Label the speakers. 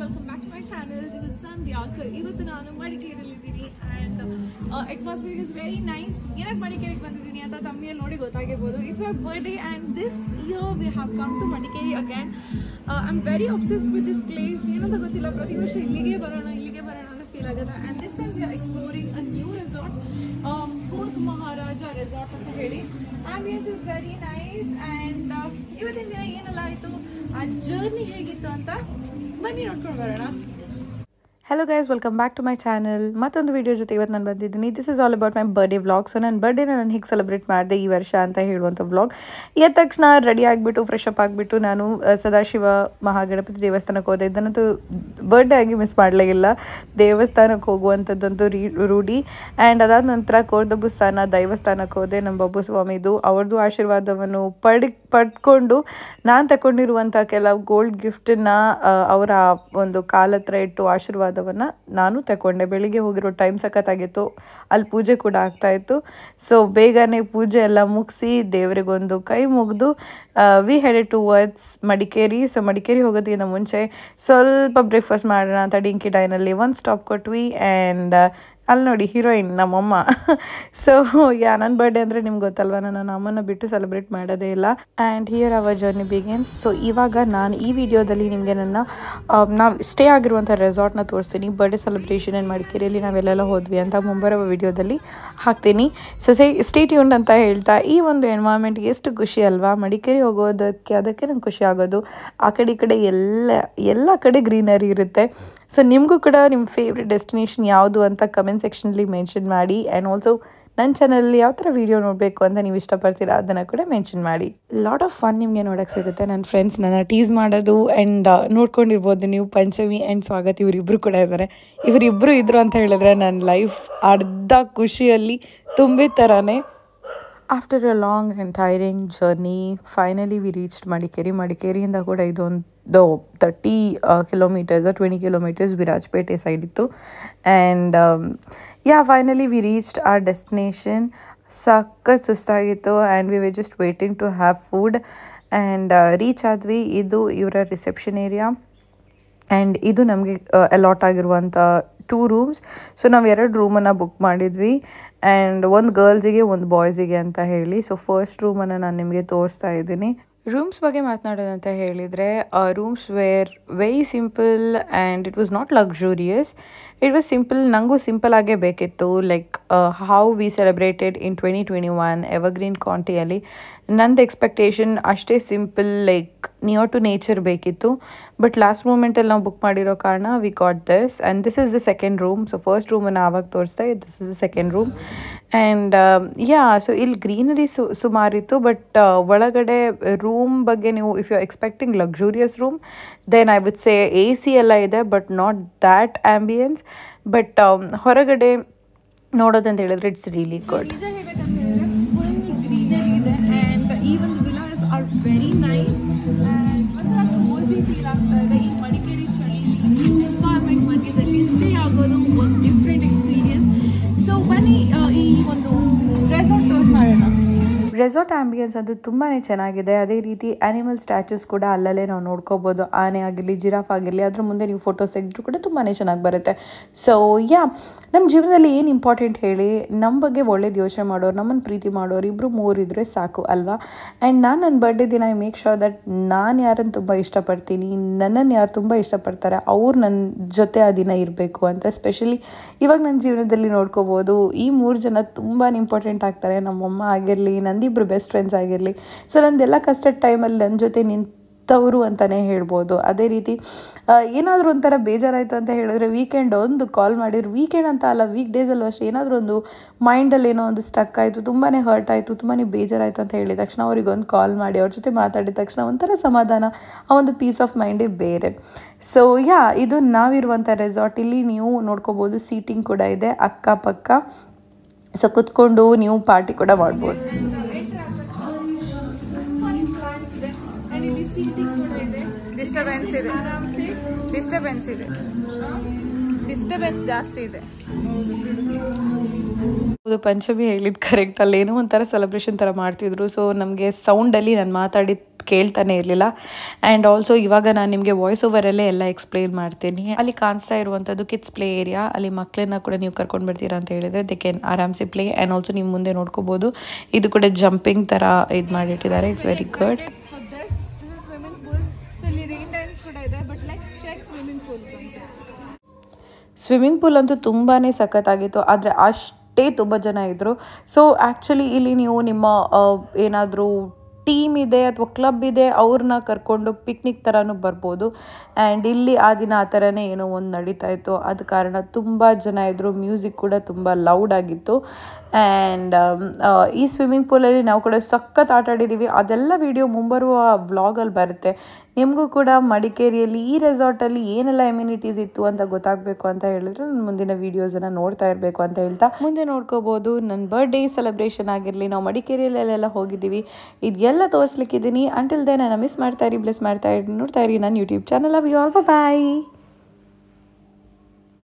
Speaker 1: welcome back to my channel this so ಇವತ್ತು ನಾನು ಇದ್ದೀನಿ ಆ್ಯಂಡ್ ಅಟ್ಮಾಸ್ಫಿಯರ್ ಇಸ್ ವೆರಿ ನೈಸ್ ಏನಕ್ಕೆ ಮಡಿಕೇರಿಗೆ ಬಂದಿದ್ದೀನಿ ಅಂತ ತಮ್ಮಿಯಲ್ಲಿ ನೋಡಿ ಗೊತ್ತಾಗಿರ್ಬೋದು it's my birthday and this year we have come to Madikeri again I am very obsessed with this place ಏನಂತ ಗೊತ್ತಿಲ್ಲ ಪ್ರತಿ ವರ್ಷ ಇಲ್ಲಿಗೆ ಬರೋಣ ಇಲ್ಲಿಗೆ ಬರೋಣ ಅಂತ ಫೀಲ್ ಆಗುತ್ತೆ and this time we are exploring a new resort ಕೋತ್ ಮಹಾರಾಜ ರೆಸಾರ್ಟ್ ಅಂತ ಹೇಳಿ ambience is very nice and ಇವತ್ತಿನ ದಿನ ಏನೆಲ್ಲ ಆಯಿತು ಆ ಜರ್ನಿ ಹೇಗಿತ್ತು ಅಂತ ಬನ್ನಿ ನೋಡ್ಕೊಂಡು ಬರೋಣ
Speaker 2: hello guys welcome back to my channel ಮತ್ತೊಂದು ವೀಡಿಯೋ ಜೊತೆ ಇವತ್ತು ನಾನು ಬಂದಿದ್ದೀನಿ this is all about my birthday vlog so ನನ್ನ ಬರ್ಡೇನ ನಾನು ಹೇಗೆ ಸೆಲೆಬ್ರೇಟ್ ಮಾಡಿದೆ ಈ ವರ್ಷ ಅಂತ ಹೇಳುವಂಥ ವ್ಲಾಗ್ ಎದ್ದ ತಕ್ಷಣ ರೆಡಿ ಆಗಿಬಿಟ್ಟು ಫ್ರೆಶ್ ಆಗಿಬಿಟ್ಟು ನಾನು ಸದಾಶಿವ ಮಹಾಗಣಪತಿ ದೇವಸ್ಥಾನಕ್ಕೆ ಹೋದೆ ಇದನ್ನಂತೂ ಬರ್ಡೇ ಆಗಿ ಮಿಸ್ ಮಾಡಲೇ ಇಲ್ಲ ದೇವಸ್ಥಾನಕ್ಕೆ ಹೋಗುವಂಥದ್ದಂತೂ ರೀ ರೂಢಿ ಆ್ಯಂಡ್ ಅದಾದ ನಂತರ ಕೋರ್ದಬ್ಬು ಸ್ಥಾನ ದೈವಸ್ಥಾನಕ್ಕೆ ಹೋದೆ ನಮ್ಮ ಬಬ್ಬು ಸ್ವಾಮಿದು ಅವ್ರದ್ದು ಆಶೀರ್ವಾದವನ್ನು ಪಡಿ ಪಡ್ಕೊಂಡು ನಾನು ತಗೊಂಡಿರುವಂಥ ಕೆಲವು ಗೋಲ್ಡ್ ಗಿಫ್ಟನ್ನು ಅವರ ಒಂದು ಕಾಲ ಹತ್ರ ಇಟ್ಟು ಆಶೀರ್ವಾದ ಪ್ರಸಾದವನ್ನು ನಾನು ತಗೊಂಡೆ ಬೆಳಿಗ್ಗೆ ಹೋಗಿರೋ ಟೈಮ್ ಸಖತ್ತಾಗಿತ್ತು ಅಲ್ಲಿ ಪೂಜೆ ಕೂಡ ಆಗ್ತಾಯಿತ್ತು ಸೊ ಬೇಗನೆ ಪೂಜೆ ಎಲ್ಲ ಮುಗಿಸಿ ದೇವರಿಗೊಂದು ಕೈ ಮುಗಿದು we head towards Madikeri so Madikeri ಹೋಗೋದಕ್ಕಿಂತ ಮುಂಚೆ ಸ್ವಲ್ಪ ಬ್ರೇಕ್ಫಾಸ್ಟ್ ಮಾಡೋಣ ಅಂತ ಡಿಂಕಿ ಡೈನಲ್ಲಿ ಒಂದು ಸ್ಟಾಪ್ ಕೊಟ್ವಿ ಆ್ಯಂಡ್ ಅಲ್ಲಿ ನೋಡಿ ಹೀರೋಯಿನ್ ನಮ್ಮಮ್ಮ ಸೊ ಯಾ ನನ್ನ ಬರ್ಡೇ ಅಂದರೆ ನಿಮ್ಗೆ ಗೊತ್ತಲ್ವ ನಾನು ಅಮ್ಮನ ಬಿಟ್ಟು ಸೆಲೆಬ್ರೇಟ್ ಮಾಡೋದೇ ಇಲ್ಲ and here our journey begins so ಇವಾಗ ನಾನು ಈ ವಿಡಿಯೋದಲ್ಲಿ ನಿಮಗೆ ನನ್ನ um, ನಾವು ಸ್ಟೇ ಆಗಿರುವಂಥ ರೆಸಾರ್ಟ್ನ ತೋರಿಸ್ತೀನಿ ಬರ್ಡೇ ಸೆಲೆಬ್ರೇಷನ್ ಏನು ಮಡಿಕೇರಿಯಲ್ಲಿ ನಾವೆಲ್ಲೆಲ್ಲ ಹೋದ್ವಿ ಅಂತ ಮುಂಬರುವ ವಿಡಿಯೋದಲ್ಲಿ ಹಾಕ್ತೀನಿ ಸೊ ಸೇ ಸ್ಟೇ ಟ್ಯೂನ್ ಅಂತ ಹೇಳ್ತಾ ಈ ಒಂದು ಎನ್ವಾರ್ಮೆಂಟ್ಗೆ ಎಷ್ಟು ಖುಷಿ ಅಲ್ವಾ ಮಡಿಕೇರಿ ಹೋಗೋದಕ್ಕೆ ಅದಕ್ಕೆ ನಂಗೆ ಖುಷಿ ಆಗೋದು ಆ ಕಡೆ ಈ ಕಡೆ ಎಲ್ಲ ಎಲ್ಲ ಕಡೆ ಗ್ರೀನರಿ ಇರುತ್ತೆ ಸೊ ನಿಮಗೂ ಕೂಡ ನಿಮ್ಮ ಫೇವ್ರೆಟ್ ಡೆಸ್ಟಿನೇಷನ್ ಯಾವುದು ಅಂತ ಕಮೆಂಟ್ ಸೆಕ್ಷನಲ್ಲಿ ಮೆನ್ಷನ್ ಮಾಡಿ ಆ್ಯಂಡ್ ಆಲ್ಸೋ ನನ್ನ ಚಾನಲಲ್ಲಿ ಯಾವ ಥರ ವೀಡಿಯೋ ನೋಡಬೇಕು ಅಂತ ನೀವು ಇಷ್ಟಪಡ್ತೀರಾ ಅದನ್ನು ಕೂಡ ಮೆನ್ಷನ್ ಮಾಡಿ ಲಾಟ್ ಆಫ್ ಫನ್ ನಿಮಗೆ ನೋಡೋಕೆ ಸಿಗುತ್ತೆ ನನ್ನ ಫ್ರೆಂಡ್ಸ್ ನನ್ನ ಟೀಸ್ ಮಾಡೋದು ಆ್ಯಂಡ್ uh, ನೋಡ್ಕೊಂಡಿರ್ಬೋದು ನೀವು ಪಂಚಮಿ ಆ್ಯಂಡ್ ಸ್ವಾಗತ ಇವರಿಬ್ಬರು ಕೂಡ ಇದ್ದಾರೆ ಇವರಿಬ್ಬರು ಇದ್ರು ಅಂತ ಹೇಳಿದ್ರೆ ನನ್ನ ಲೈಫ್ ಅರ್ಧ ಖುಷಿಯಲ್ಲಿ ತುಂಬಿ ಥರನೇ after a long and tiring journey finally we reached Madikeri ಮಡಿಕೇರಿಯಿಂದ ಕೂಡ ಇದೊಂದು thirty kilometres twenty kilometres Virajpet side ಇತ್ತು and yeah finally we reached our destination ಸಖತ್ ಸುಸ್ತಾಗಿತ್ತು and we we just waiting to have food and reach ಆದ್ವಿ ಇದು ಇವರ reception area and ಇದು ನಮಗೆ ಅಲಾಟ್ uh, ಆಗಿರುವಂಥ ಟೂ ರೂಮ್ಸ್ ಸೊ ನಾವು ಎರಡು ರೂಮನ್ನು ಬುಕ್ ಮಾಡಿದ್ವಿ ಆ್ಯಂಡ್ ಒಂದು ಗರ್ಲ್ಸಿಗೆ ಒಂದು ಬಾಯ್ಸಿಗೆ ಅಂತ ಹೇಳಿ ಸೊ ಫಸ್ಟ್ ರೂಮನ್ನು ನಾನು ನಿಮಗೆ ತೋರಿಸ್ತಾ ಇದ್ದೀನಿ ರೂಮ್ಸ್ ಬಗ್ಗೆ ಮಾತನಾಡೋದಂತ ಹೇಳಿದರೆ rooms were very simple and it was not luxurious it was simple ನನಗೂ ಸಿಂಪಲಾಗೇ ಬೇಕಿತ್ತು like how we celebrated in twenty twenty one evergreen ಕಾಂಟಿಯಲ್ಲಿ ನಂದು ಎಕ್ಸ್ಪೆಕ್ಟೇಷನ್ ಅಷ್ಟೇ simple like near to nature ಬೇಕಿತ್ತು ಬಟ್ ಲಾಸ್ಟ್ ಮೂಮೆಂಟಲ್ಲಿ ನಾವು ಬುಕ್ ಮಾಡಿರೋ ಕಾರಣ we got this and this is the second room so first ರೂಮನ್ನು ಆವಾಗ ತೋರಿಸ್ತಾ ತೋರಿಸ್ದೆ this is the second room and yeah so ಇಲ್ಲಿ ಗ್ರೀನರಿ ಸು ಸುಮಾರಿತ್ತು ಬಟ್ uh, ಒಳಗಡೆ ರೂಮ್ ಬಗ್ಗೆ ನೀವು if you expecting luxurious room then I with say A C ಎಲ್ಲ ಇದೆ but not that ambience but um, ಹೊರಗಡೆ ನೋಡೋದಂತ ಹೇಳಿದ್ರೆ ಇಟ್ಸ್ ರಿಯಲಿ ಗುಡ್
Speaker 1: ಆಗೋದು ಒಂದು ಡಿಫ್ರೆಂಟ್ ಎಕ್ಸ್ಪೀರಿಯನ್ಸ್
Speaker 2: ರೆಸಾರ್ಟ್ ಆಂಬಿಯನ್ಸ್ ಅದು ತುಂಬಾ ಚೆನ್ನಾಗಿದೆ ಅದೇ ರೀತಿ ಆನಿಮಲ್ ಸ್ಟ್ಯಾಚ್ಯೂಸ್ ಕೂಡ ಅಲ್ಲಲ್ಲೇ ನಾವು ನೋಡ್ಕೋಬೋದು ಆನೆ ಆಗಿರಲಿ ಜಿರಾಫ್ ಆಗಿರಲಿ ಅದ್ರ ಮುಂದೆ ನೀವು ಫೋಟೋಸ್ ತೆಗೆದ್ರು ಕೂಡ ತುಂಬಾ ಚೆನ್ನಾಗಿ ಬರುತ್ತೆ ಸೊ ಯಾ ನಮ್ಮ ಜೀವನದಲ್ಲಿ ಏನು ಇಂಪಾರ್ಟೆಂಟ್ ಹೇಳಿ ನಮ್ಮ ಬಗ್ಗೆ ಒಳ್ಳೇದು ಯೋಚನೆ ಮಾಡೋರು ನಮ್ಮನ್ನು ಪ್ರೀತಿ ಮಾಡೋರು ಇಬ್ಬರು ಮೂರಿದ್ರೆ ಸಾಕು ಅಲ್ವಾ ಆ್ಯಂಡ್ ನಾನು ನನ್ನ ಬರ್ಡೇ ದಿನ ಐ ಮೇಕ್ ಶೋರ್ ದಟ್ ನಾನು ಯಾರನ್ನು ತುಂಬ ಇಷ್ಟಪಡ್ತೀನಿ ನನ್ನನ್ನು ಯಾರು ತುಂಬ ಇಷ್ಟಪಡ್ತಾರೆ ಅವ್ರು ನನ್ನ ಜೊತೆ ಆ ದಿನ ಇರಬೇಕು ಅಂತ ಸ್ಪೆಷಲಿ ಇವಾಗ ನನ್ನ ಜೀವನದಲ್ಲಿ ನೋಡ್ಕೋಬೋದು ಈ ಮೂರು ಜನ ತುಂಬಾ ಇಂಪಾರ್ಟೆಂಟ್ ಆಗ್ತಾರೆ ನಮ್ಮಮ್ಮ ಆಗಿರಲಿ ನಂದಿ ಇಬ್ರು ಬೆಸ್ಟ್ ಫ್ರೆಂಡ್ಸ್ ಆಗಿರಲಿ ಸೊ ನಂದೆಲ್ಲ ಕಷ್ಟದ ಟೈಮಲ್ಲಿ ನನ್ನ ಜೊತೆ ನಿಂತು ಅಂತಾನೆ ಅಂತಲೇ ಹೇಳ್ಬೋದು ಅದೇ ರೀತಿ ಏನಾದರೂ ಒಂಥರ ಬೇಜಾರಾಯಿತು ಅಂತ ಹೇಳಿದ್ರೆ ವೀಕೆಂಡ್ ಒಂದು ಕಾಲ್ ಮಾಡಿದ್ರು ವೀಕೆಂಡ್ ಅಂತ ಅಲ್ಲ ವೀಕ್ ಡೇಸಲ್ಲಿ ಅಷ್ಟೇ ಏನಾದರೂ ಒಂದು ಮೈಂಡಲ್ಲಿ ಏನೋ ಒಂದು ಸ್ಟಕ್ ಆಯಿತು ತುಂಬಾ ಹರ್ಟ್ ಆಯಿತು ತುಂಬಾ ಬೇಜಾರಾಯಿತು ಅಂತ ಹೇಳಿದ ತಕ್ಷಣ ಅವ್ರಿಗೆ ಒಂದು ಕಾಲ್ ಮಾಡಿ ಅವ್ರ ಜೊತೆ ಮಾತಾಡಿದ ತಕ್ಷಣ ಒಂಥರ ಸಮಾಧಾನ ಆ ಒಂದು ಪೀಸ್ ಆಫ್ ಮೈಂಡೇ ಬೇರೆ ಸೊ ಯಾ ಇದು ನಾವಿರುವಂಥ ರೆಸಾರ್ಟ್ ಇಲ್ಲಿ ನೀವು ನೋಡ್ಕೋಬೋದು ಸೀಟಿಂಗ್ ಕೂಡ ಇದೆ ಅಕ್ಕಪಕ್ಕ ಸೊ ಕುತ್ಕೊಂಡು ನೀವು ಪಾರ್ಟಿ ಕೂಡ ಮಾಡ್ಬೋದು
Speaker 1: ಡಿಸ್ಟರ್ಬೆನ್ಸ್ ಇದೆ ಡಿಸ್ಟರ್ಬೆನ್ಸ್ ಇದೆ ಡಿಸ್ಟರ್ಬೆನ್ಸ್ ಜಾಸ್ತಿ ಇದೆ
Speaker 2: ಹೌದು ಪಂಚಮಿ ಹೇಳಿದ್ ಕರೆಕ್ಟ್ ಅಲ್ಲಿ ಏನೋ ಒಂಥರ ಸೆಲೆಬ್ರೇಷನ್ ಥರ ಮಾಡ್ತಿದ್ರು ಸೊ ನಮಗೆ ಸೌಂಡಲ್ಲಿ ನಾನು ಮಾತಾಡಿ ಕೇಳ್ತಾನೆ ಇರಲಿಲ್ಲ ಆ್ಯಂಡ್ ಆಲ್ಸೋ ಇವಾಗ ನಾನು ನಿಮಗೆ ವಾಯ್ಸ್ ಓವರಲ್ಲೇ ಎಲ್ಲ ಎಕ್ಸ್ಪ್ಲೈನ್ ಮಾಡ್ತೀನಿ ಅಲ್ಲಿ ಕಾಣಿಸ್ತಾ ಇರುವಂಥದ್ದು ಕಿಡ್ಸ್ ಪ್ಲೇ ಏರಿಯಾ ಅಲ್ಲಿ ಮಕ್ಕಳನ್ನ ಕೂಡ ನೀವು ಕರ್ಕೊಂಡು ಬರ್ತೀರಾ ಅಂತ ಹೇಳಿದರೆ ದೆ ಕೆನ್ ಆರಾಮ್ಸಿ ಪ್ಲೇ ಆ್ಯಂಡ್ ಆಲ್ಸೋ ನೀವು ಮುಂದೆ ನೋಡ್ಕೋಬೋದು ಇದು ಕೂಡ ಜಂಪಿಂಗ್ ಥರ ಇದು ಮಾಡಿಟ್ಟಿದ್ದಾರೆ it's very good swimming pool ಅಂತೂ ತುಂಬಾ ಸಖತ್ತಾಗಿತ್ತು ಆದರೆ ಅಷ್ಟೇ ತುಂಬ ಜನ ಇದ್ದರು ಸೊ ಆ್ಯಕ್ಚುಲಿ ಇಲ್ಲಿ ನೀವು ನಿಮ್ಮ ಏನಾದರೂ ಟೀಮ್ ಇದೆ ಅಥವಾ ಕ್ಲಬ್ ಇದೆ ಅವ್ರನ್ನ ಕರ್ಕೊಂಡು ಪಿಕ್ನಿಕ್ ಥರನೂ ಬರ್ಬೋದು ಆ್ಯಂಡ್ ಇಲ್ಲಿ ಆ ದಿನ ಆ ಥರನೇ ಏನೋ ಒಂದು ನಡೀತಾ ಇತ್ತು ಆದ ಕಾರಣ ತುಂಬ ಜನ ಇದ್ದರು ಮ್ಯೂಸಿಕ್ ಕೂಡ ತುಂಬ ಲೌಡ್ ಆಗಿತ್ತು um, ಆ್ಯಂಡ್ ಈ ಸ್ವಿಮ್ಮಿಂಗ್ ಪೂಲಲ್ಲಿ ನಾವು ಕೂಡ ಸಖತ್ ಆಟ ಅದೆಲ್ಲ ವಿಡಿಯೋ ಮುಂಬರುವ ವ್ಲಾಗಲ್ಲಿ ಬರುತ್ತೆ ನಿಮಗೂ ಕೂಡ ಮಡಿಕೇರಿಯಲ್ಲಿ ಈ ರೆಸಾರ್ಟಲ್ಲಿ ಏನೆಲ್ಲ ಎಮ್ಯುನಿಟೀಸ್ ಇತ್ತು ಅಂತ ಗೊತ್ತಾಗಬೇಕು ಅಂತ ಹೇಳಿದ್ರೆ ನಾನು ಮುಂದಿನ ವೀಡಿಯೋಸನ್ನು ನೋಡ್ತಾ ಇರಬೇಕು ಅಂತ ಹೇಳ್ತಾ ಮುಂದೆ ನೋಡ್ಕೋಬೋದು ನನ್ನ ಬರ್ಡೇ ಸೆಲೆಬ್ರೇಷನ್ ಆಗಿರಲಿ ನಾವು ಮಡಿಕೇರಿಯಲ್ಲೆಲ್ಲ ಹೋಗಿದ್ದೀವಿ ಇದೆಲ್ಲ ತೋರಿಸ್ಲಿಕ್ಕಿದ್ದೀನಿ ಅಂಟಿಲ್ ದೆನ್ ನಾನು ಮಿಸ್ ಮಾಡ್ತಾ ಇರಿ ಬ್ಲೆಸ್ ಮಾಡ್ತಾ ಇರಿ ನೋಡ್ತಾ ಇರಿ ನನ್ನ YouTube channel love you all bye